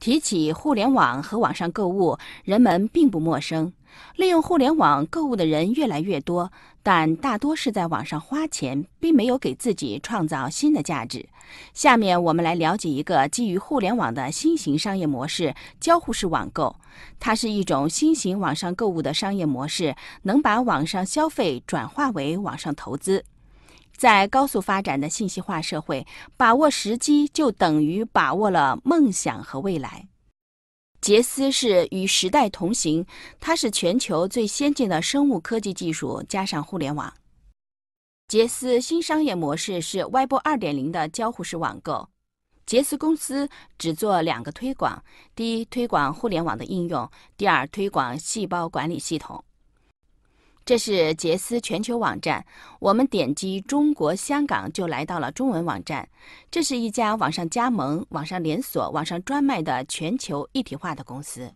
提起互联网和网上购物，人们并不陌生。利用互联网购物的人越来越多，但大多是在网上花钱，并没有给自己创造新的价值。下面我们来了解一个基于互联网的新型商业模式——交互式网购。它是一种新型网上购物的商业模式，能把网上消费转化为网上投资。在高速发展的信息化社会，把握时机就等于把握了梦想和未来。杰斯是与时代同行，它是全球最先进的生物科技技术加上互联网。杰斯新商业模式是 w e 二点零的交互式网购。杰斯公司只做两个推广：第一，推广互联网的应用；第二，推广细胞管理系统。这是杰斯全球网站，我们点击中国香港就来到了中文网站。这是一家网上加盟、网上连锁、网上专卖的全球一体化的公司。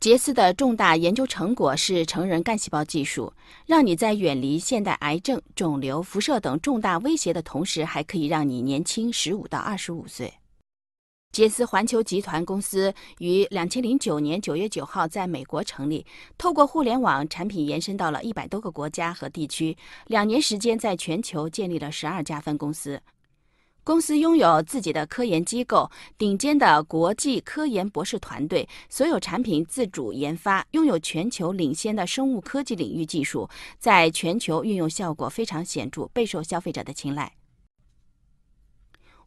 杰斯的重大研究成果是成人干细胞技术，让你在远离现代癌症、肿瘤、辐射等重大威胁的同时，还可以让你年轻十五到二十五岁。杰斯环球集团公司于两千零九年九月九号在美国成立，透过互联网产品延伸到了一百多个国家和地区。两年时间，在全球建立了十二家分公司。公司拥有自己的科研机构、顶尖的国际科研博士团队，所有产品自主研发，拥有全球领先的生物科技领域技术，在全球运用效果非常显著，备受消费者的青睐。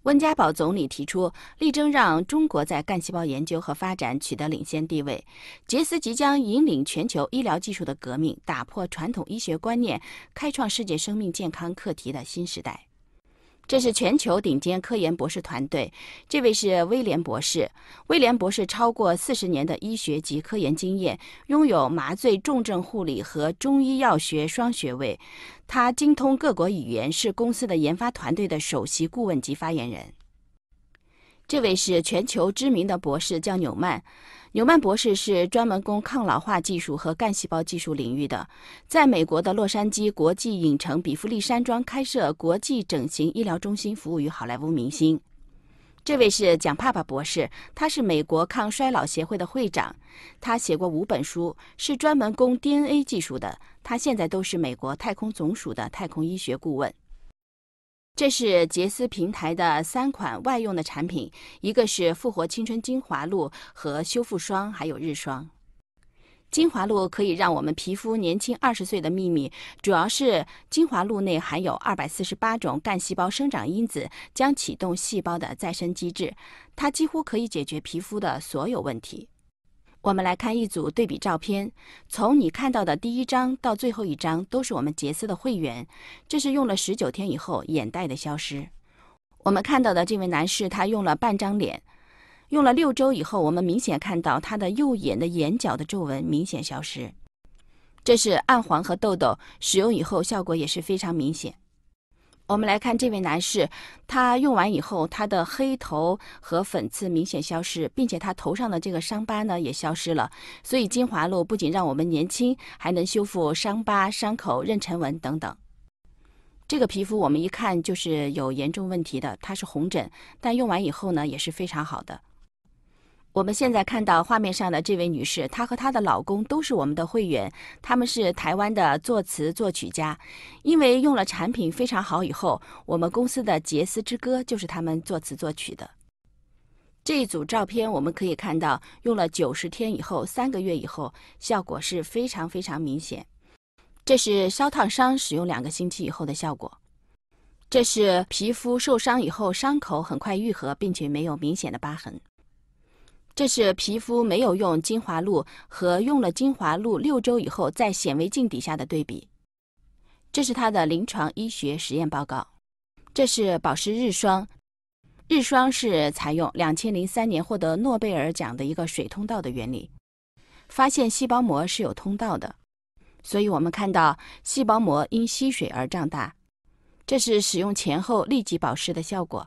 温家宝总理提出，力争让中国在干细胞研究和发展取得领先地位。杰斯即将引领全球医疗技术的革命，打破传统医学观念，开创世界生命健康课题的新时代。这是全球顶尖科研博士团队，这位是威廉博士。威廉博士超过四十年的医学及科研经验，拥有麻醉、重症护理和中医药学双学位。他精通各国语言，是公司的研发团队的首席顾问及发言人。这位是全球知名的博士，叫纽曼。纽曼博士是专门攻抗老化技术和干细胞技术领域的，在美国的洛杉矶国际影城比弗利山庄开设国际整形医疗中心，服务于好莱坞明星。这位是蒋帕帕博士，他是美国抗衰老协会的会长，他写过五本书，是专门攻 DNA 技术的。他现在都是美国太空总署的太空医学顾问。这是杰斯平台的三款外用的产品，一个是复活青春精华露和修复霜，还有日霜。精华露可以让我们皮肤年轻二十岁的秘密，主要是精华露内含有二百四十八种干细胞生长因子，将启动细胞的再生机制，它几乎可以解决皮肤的所有问题。我们来看一组对比照片，从你看到的第一张到最后一张，都是我们杰斯的会员。这是用了十九天以后眼袋的消失。我们看到的这位男士，他用了半张脸，用了六周以后，我们明显看到他的右眼的眼角的皱纹明显消失。这是暗黄和痘痘，使用以后效果也是非常明显。我们来看这位男士，他用完以后，他的黑头和粉刺明显消失，并且他头上的这个伤疤呢也消失了。所以精华露不仅让我们年轻，还能修复伤疤、伤口、妊娠纹等等。这个皮肤我们一看就是有严重问题的，它是红疹，但用完以后呢也是非常好的。我们现在看到画面上的这位女士，她和她的老公都是我们的会员，他们是台湾的作词作曲家，因为用了产品非常好以后，我们公司的《杰斯之歌》就是他们作词作曲的。这一组照片我们可以看到，用了九十天以后，三个月以后，效果是非常非常明显。这是烧烫伤使用两个星期以后的效果，这是皮肤受伤以后伤口很快愈合，并且没有明显的疤痕。这是皮肤没有用精华露和用了精华露六周以后在显微镜底下的对比。这是它的临床医学实验报告。这是保湿日霜，日霜是采用两千零三年获得诺贝尔奖的一个水通道的原理，发现细胞膜是有通道的，所以我们看到细胞膜因吸水而胀大。这是使用前后立即保湿的效果。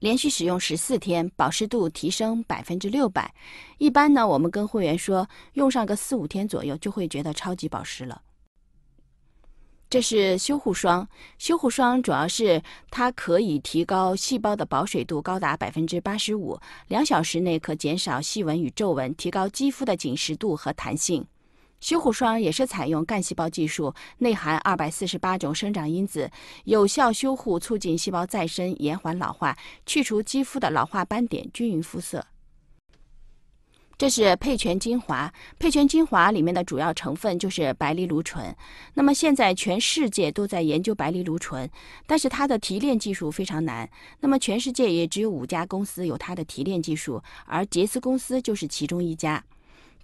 连续使用十四天，保湿度提升百分之六百。一般呢，我们跟会员说，用上个四五天左右，就会觉得超级保湿了。这是修护霜，修护霜主要是它可以提高细胞的保水度，高达百分之八十五。两小时内可减少细纹与皱纹，提高肌肤的紧实度和弹性。修护霜也是采用干细胞技术，内含二百四十八种生长因子，有效修护、促进细胞再生、延缓老化、去除肌肤的老化斑点、均匀肤色。这是佩泉精华，佩泉精华里面的主要成分就是白藜芦醇。那么现在全世界都在研究白藜芦醇，但是它的提炼技术非常难。那么全世界也只有五家公司有它的提炼技术，而杰斯公司就是其中一家。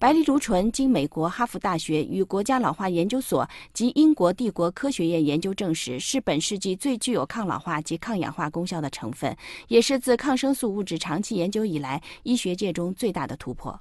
白藜芦醇经美国哈佛大学与国家老化研究所及英国帝国科学院研究证实，是本世纪最具有抗老化及抗氧化功效的成分，也是自抗生素物质长期研究以来医学界中最大的突破。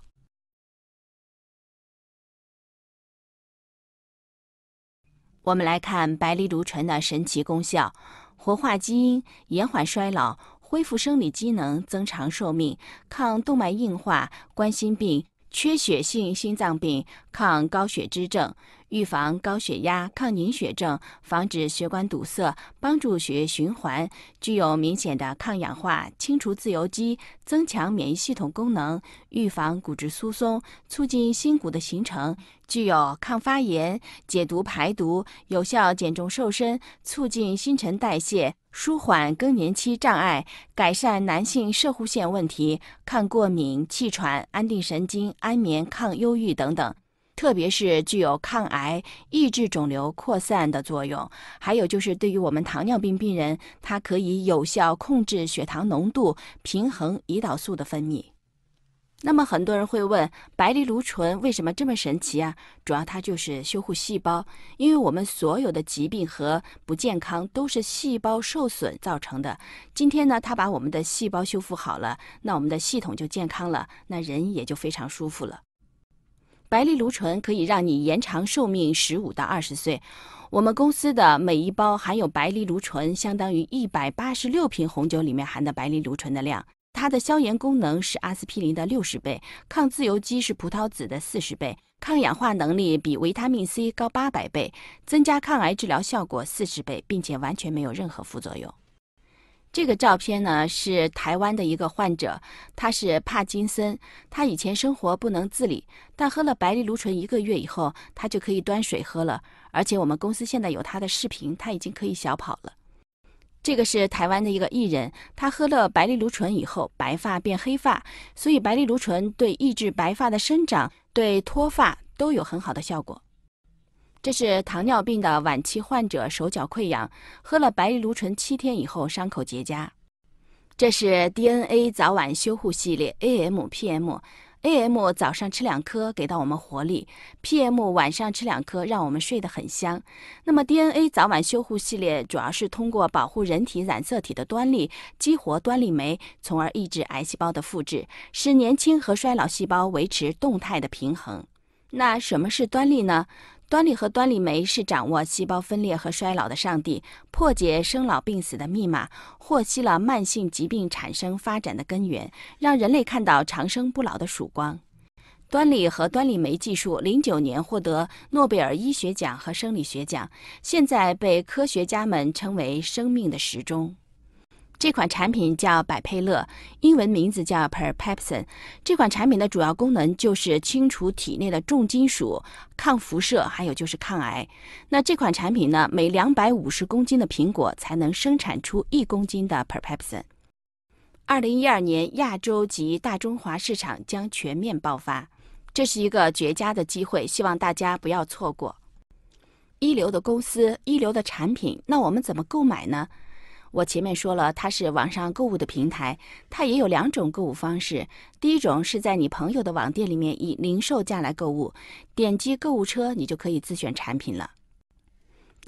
我们来看白藜芦醇的神奇功效：活化基因、延缓衰老、恢复生理机能、增长寿命、抗动脉硬化、冠心病。缺血性心脏病、抗高血脂症、预防高血压、抗凝血症、防止血管堵塞、帮助血液循环，具有明显的抗氧化、清除自由基、增强免疫系统功能、预防骨质疏松、促进新骨的形成，具有抗发炎、解毒排毒、有效减重瘦身、促进新陈代谢。舒缓更年期障碍，改善男性射护腺问题，抗过敏、气喘、安定神经、安眠、抗忧郁等等。特别是具有抗癌、抑制肿瘤扩散的作用。还有就是对于我们糖尿病病人，它可以有效控制血糖浓度，平衡胰岛素的分泌。那么很多人会问，白藜芦醇为什么这么神奇啊？主要它就是修护细胞，因为我们所有的疾病和不健康都是细胞受损造成的。今天呢，它把我们的细胞修复好了，那我们的系统就健康了，那人也就非常舒服了。白藜芦醇可以让你延长寿命十五到二十岁。我们公司的每一包含有白藜芦醇，相当于一百八十六瓶红酒里面含的白藜芦醇的量。它的消炎功能是阿司匹林的六十倍，抗自由基是葡萄籽的四十倍，抗氧化能力比维他命 C 高八百倍，增加抗癌治疗效果四十倍，并且完全没有任何副作用。这个照片呢是台湾的一个患者，他是帕金森，他以前生活不能自理，但喝了白藜芦醇一个月以后，他就可以端水喝了，而且我们公司现在有他的视频，他已经可以小跑了。这个是台湾的一个艺人，他喝了白藜芦醇以后，白发变黑发，所以白藜芦醇对抑制白发的生长、对脱发都有很好的效果。这是糖尿病的晚期患者手脚溃疡，喝了白藜芦醇七天以后，伤口结痂。这是 DNA 早晚修护系列 AMPM。a.m. 早上吃两颗，给到我们活力；p.m. 晚上吃两颗，让我们睡得很香。那么，DNA 早晚修护系列主要是通过保护人体染色体的端粒，激活端粒酶，从而抑制癌细胞的复制，使年轻和衰老细胞维持动态的平衡。那什么是端粒呢？端粒和端粒酶是掌握细胞分裂和衰老的上帝，破解生老病死的密码，获悉了慢性疾病产生发展的根源，让人类看到长生不老的曙光。端粒和端粒酶技术，零九年获得诺贝尔医学奖和生理学奖，现在被科学家们称为“生命的时钟”。这款产品叫百佩乐，英文名字叫 Perpapson。这款产品的主要功能就是清除体内的重金属、抗辐射，还有就是抗癌。那这款产品呢，每两百五十公斤的苹果才能生产出一公斤的 Perpapson。二零一二年，亚洲及大中华市场将全面爆发，这是一个绝佳的机会，希望大家不要错过。一流的公司，一流的产品，那我们怎么购买呢？我前面说了，它是网上购物的平台，它也有两种购物方式。第一种是在你朋友的网店里面以零售价来购物，点击购物车，你就可以自选产品了。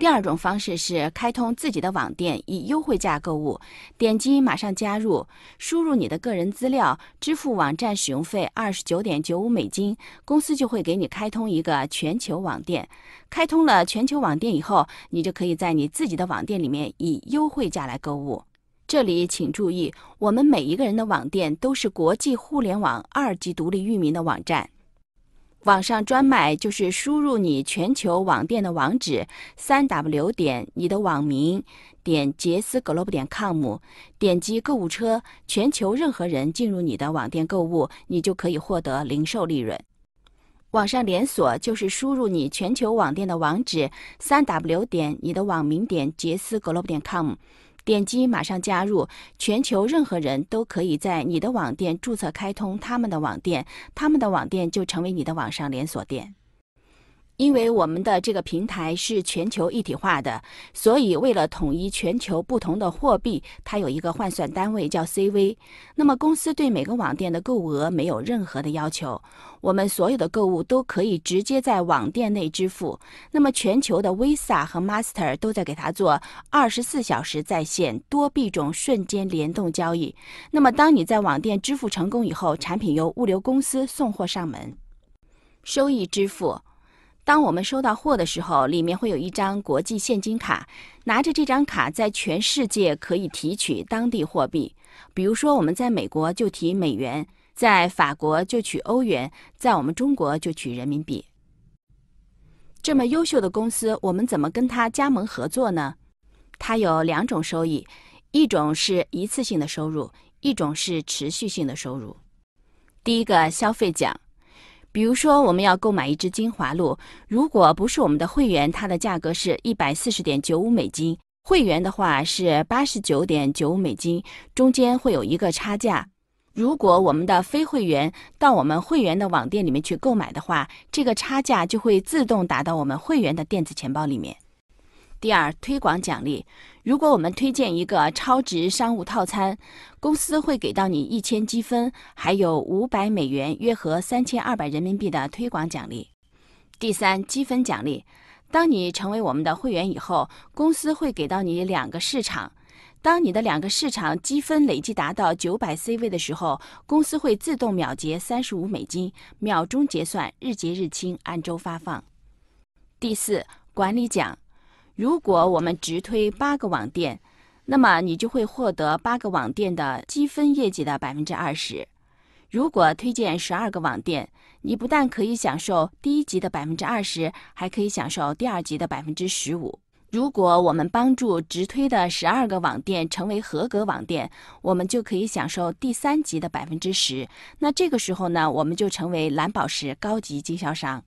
第二种方式是开通自己的网店，以优惠价购物。点击马上加入，输入你的个人资料，支付网站使用费二十九点九五美金，公司就会给你开通一个全球网店。开通了全球网店以后，你就可以在你自己的网店里面以优惠价来购物。这里请注意，我们每一个人的网店都是国际互联网二级独立域名的网站。网上专卖就是输入你全球网店的网址：三 w 点你的网名点杰斯 g l o b e 点 com，点击购物车，全球任何人进入你的网店购物，你就可以获得零售利润。网上连锁就是输入你全球网店的网址：三 w 点你的网名点杰斯 g l o b e 点 com。点击马上加入，全球任何人都可以在你的网店注册开通他们的网店，他们的网店就成为你的网上连锁店。因为我们的这个平台是全球一体化的，所以为了统一全球不同的货币，它有一个换算单位叫 CV。那么公司对每个网店的购物额没有任何的要求，我们所有的购物都可以直接在网店内支付。那么全球的 Visa 和 Master 都在给它做二十四小时在线多币种瞬间联动交易。那么当你在网店支付成功以后，产品由物流公司送货上门，收益支付。当我们收到货的时候，里面会有一张国际现金卡，拿着这张卡在全世界可以提取当地货币。比如说，我们在美国就提美元，在法国就取欧元，在我们中国就取人民币。这么优秀的公司，我们怎么跟他加盟合作呢？它有两种收益，一种是一次性的收入，一种是持续性的收入。第一个消费奖。比如说，我们要购买一支精华露，如果不是我们的会员，它的价格是一百四十点九五美金；会员的话是八十九点九五美金，中间会有一个差价。如果我们的非会员到我们会员的网店里面去购买的话，这个差价就会自动打到我们会员的电子钱包里面。第二，推广奖励。如果我们推荐一个超值商务套餐，公司会给到你一千积分，还有五百美元（约合三千二百人民币）的推广奖励。第三，积分奖励，当你成为我们的会员以后，公司会给到你两个市场。当你的两个市场积分累计达到九百 c 位的时候，公司会自动秒结三十五美金，秒钟结算，日结日清，按周发放。第四，管理奖。如果我们直推八个网店，那么你就会获得八个网店的积分业绩的百分之二十。如果推荐十二个网店，你不但可以享受第一级的百分之二十，还可以享受第二级的百分之十五。如果我们帮助直推的十二个网店成为合格网店，我们就可以享受第三级的百分之十。那这个时候呢，我们就成为蓝宝石高级经销商。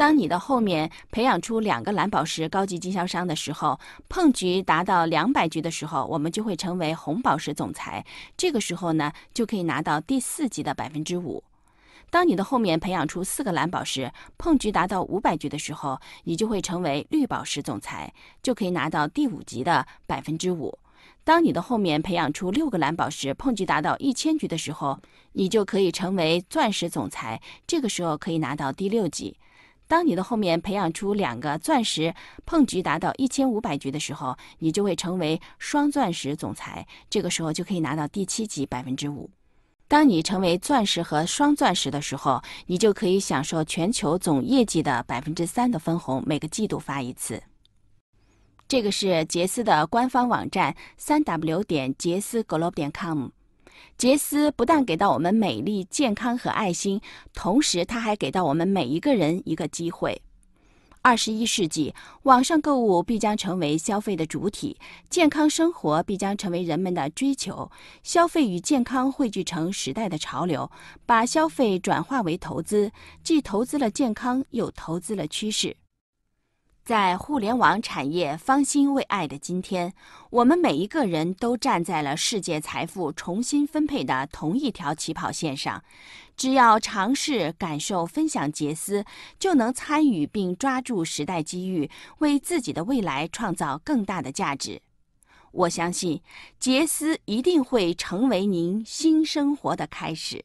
当你的后面培养出两个蓝宝石高级经销商的时候，碰局达到两百局的时候，我们就会成为红宝石总裁。这个时候呢，就可以拿到第四级的百分之五。当你的后面培养出四个蓝宝石，碰局达到五百局的时候，你就会成为绿宝石总裁，就可以拿到第五级的百分之五。当你的后面培养出六个蓝宝石，碰局达到一千局的时候，你就可以成为钻石总裁。这个时候可以拿到第六级。当你的后面培养出两个钻石碰局达到一千五百局的时候，你就会成为双钻石总裁。这个时候就可以拿到第七级百分之五。当你成为钻石和双钻石的时候，你就可以享受全球总业绩的百分之三的分红，每个季度发一次。这个是杰斯的官方网站：三 w 点杰斯 global 点 com。杰斯不但给到我们美丽、健康和爱心，同时他还给到我们每一个人一个机会。二十一世纪，网上购物必将成为消费的主体，健康生活必将成为人们的追求。消费与健康汇聚成时代的潮流，把消费转化为投资，既投资了健康，又投资了趋势。在互联网产业方兴未艾的今天，我们每一个人都站在了世界财富重新分配的同一条起跑线上。只要尝试、感受、分享杰斯，就能参与并抓住时代机遇，为自己的未来创造更大的价值。我相信，杰斯一定会成为您新生活的开始。